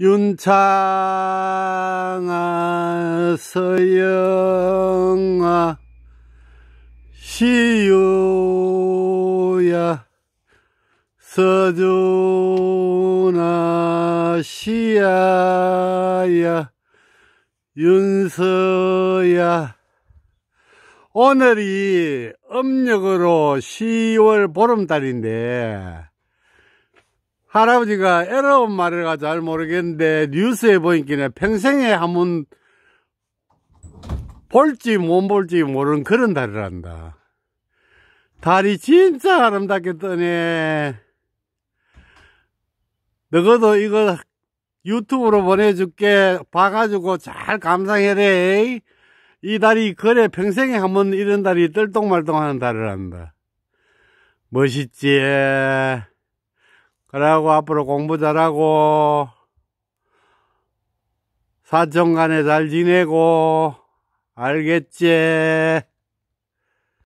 윤창아 서영아 시유야 서준아 시아야 윤서야 오늘이 음력으로 10월 보름달인데 할아버지가 애로운 말이라 잘 모르겠는데 뉴스에 보니까 평생에 한번 볼지 못 볼지 모르는 그런 달이란다. 달이 진짜 아름답게 뜨네. 너희도 이거 유튜브로 보내줄게. 봐가지고 잘 감상해래. 이 달이 그래 평생에 한번 이런 달이 떨똥말똥하는 달이란다. 멋있지. 그러고 앞으로 공부 잘하고 사촌간에 잘 지내고 알겠지?